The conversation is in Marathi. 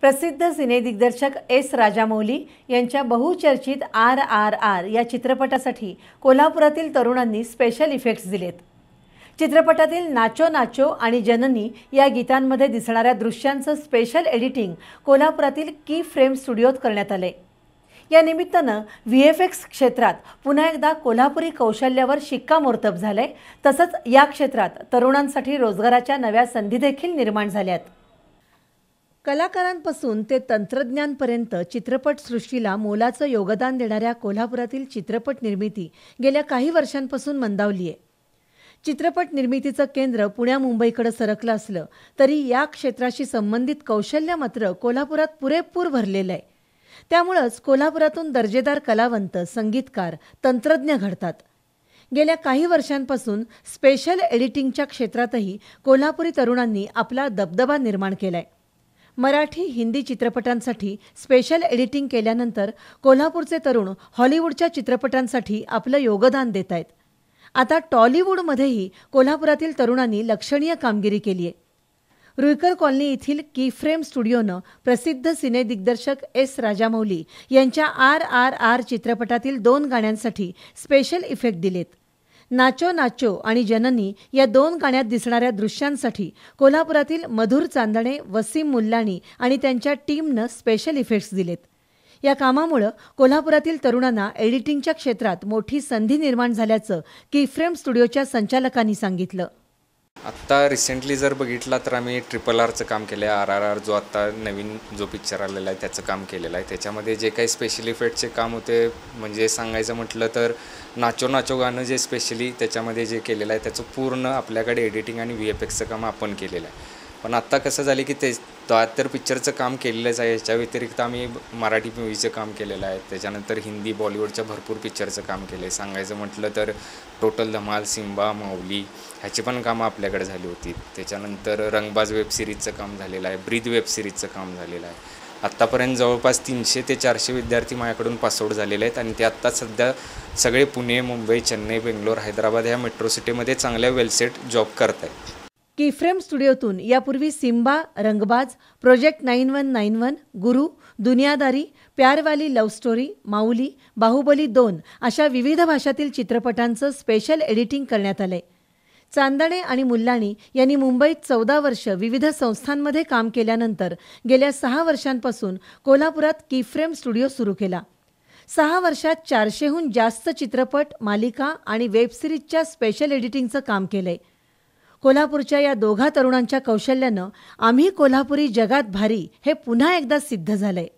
प्रसिद्ध सिनेदिग्दर्शक एस राजामौली यांच्या बहुचर्चित आर आर आर या चित्रपटासाठी कोल्हापुरातील तरुणांनी स्पेशल इफेक्ट्स दिलेत चित्रपटातील नाचो नाचो आणि जननी या गीतांमध्ये दिसणाऱ्या दृश्यांचं स्पेशल एडिटिंग कोल्हापुरातील की फ्रेम स्टुडिओत करण्यात आले या निमित्तानं व्ही एफ एक्स क्षेत्रात पुन्हा एकदा कोल्हापुरी कौशल्यावर शिक्कामोर्तब झाले तसंच या क्षेत्रात तरुणांसाठी रोजगाराच्या नव्या संधी देखील निर्माण झाल्यात कलाकारांपासून ते तंत्रज्ञांपर्यंत चित्रपटसृष्टीला मोलाचं योगदान देणाऱ्या कोल्हापुरातील चित्रपट निर्मिती गेल्या काही वर्षांपासून मंदावली आहे चित्रपट निर्मितीचं केंद्र पुण्या मुंबईकडे सरकलं असलं तरी या क्षेत्राशी संबंधित कौशल्य मात्र कोल्हापुरात पुरेपूर भरलेलं आहे त्यामुळंच कोल्हापुरातून दर्जेदार कलावंत संगीतकार तंत्रज्ञ घडतात गेल्या काही वर्षांपासून स्पेशल एडिटिंगच्या क्षेत्रातही कोल्हापुरी तरुणांनी आपला दबदबा निर्माण केला आहे मराठी हिंदी चित्रपटांसाठी स्पेशल एडिटिंग केल्यानंतर कोल्हापूरचे तरुण हॉलिवूडच्या चित्रपटांसाठी आपलं योगदान देत आहेत आता टॉलिवूडमध्येही कोल्हापुरातील तरुणांनी लक्षणीय कामगिरी केली आहे रुईकर कॉलनी येथील की फ्रेम स्टुडिओनं प्रसिद्ध सिनेदिग्दर्शक एस राजामौली यांच्या आर आर आर चित्रपटातील दोन गाण्यांसाठी स्पेशल इफेक्ट दिलेत नाचो नाचो आणि जननी या दोन गाण्यात दिसणाऱ्या दृश्यांसाठी कोल्हापुरातील मधुर चांदणे वसीम मुल्लाणी आणि त्यांच्या टीमनं स्पेशल इफेक्ट्स दिलेत या कामामुळं कोल्हापुरातील तरुणांना एडिटिंगच्या क्षेत्रात मोठी संधी निर्माण झाल्याचं की फ्रेम स्टुडिओच्या संचालकांनी सांगितलं आत्ता रिसेंटली जर बघितला तर आम्ही ट्रिपल आरचं काम केलं आहे आर आर आर जो आत्ता नवीन जो पिक्चर आलेला आहे त्याचं काम केलेलं आहे त्याच्यामध्ये जे काही स्पेशल इफेक्टचे काम होते म्हणजे सांगायचं म्हटलं तर नाचो नाचो गाणं जे स्पेशली त्याच्यामध्ये जे केलेलं आहे त्याचं पूर्ण आपल्याकडे एडिटिंग आणि व्ही एफ एक्सचं काम आपण केलेलं आहे पण आत्ता कसं झालं की ते तर पिक्चरचं काम केलेलंच आहे याच्या व्यतिरिक्त आम्ही मराठी मूवीचं काम केलेलं आहे त्याच्यानंतर हिंदी बॉलिवूडच्या भरपूर पिक्चरचं काम केलं आहे सांगायचं म्हटलं तर टोटल धमाल सिम्बा माऊली ह्याची पण कामं आपल्याकडे झाली होती त्याच्यानंतर रंगबाज वेब सिरीजचं काम झालेलं आहे ब्रीद वेब सिरीजचं काम झालेलं आहे आत्तापर्यंत जवळपास तीनशे ते चारशे विद्यार्थी माझ्याकडून पासआउट झालेले आहेत आणि ते आत्ता सध्या सगळे पुणे मुंबई चेन्नई बेंगलोर हैदराबाद ह्या मेट्रो सिटीमध्ये चांगल्या वेलसेट जॉब करत आहेत की फ्रेम स्टुडिओतून यापूर्वी Simmba Rangbaaz project nine one nine one Guru Duniyadari Pyaarwali love story Mauli Baahubali दोन अशा विविध भाषांतील चित्रपटांचं स्पेशल एडिटिंग करण्यात आलंय चांदणे आणि मुल्लाणी यांनी मुंबईत चौदा वर्ष विविध संस्थांमध्ये काम केल्यानंतर गेल्या सहा वर्षांपासून कोल्हापुरात की फ्रेम स्टुडिओ सुरू केला सहा वर्षात चारशेहून जास्त चित्रपट मालिका आणि वेबसिरीजच्या स्पेशल एडिटिंगचं काम केलंय कोल्हापूरच्या या दोघा तरुणांच्या कौशल्यानं आम्ही कोल्हापुरी जगात भारी हे पुन्हा एकदा सिद्ध झालंय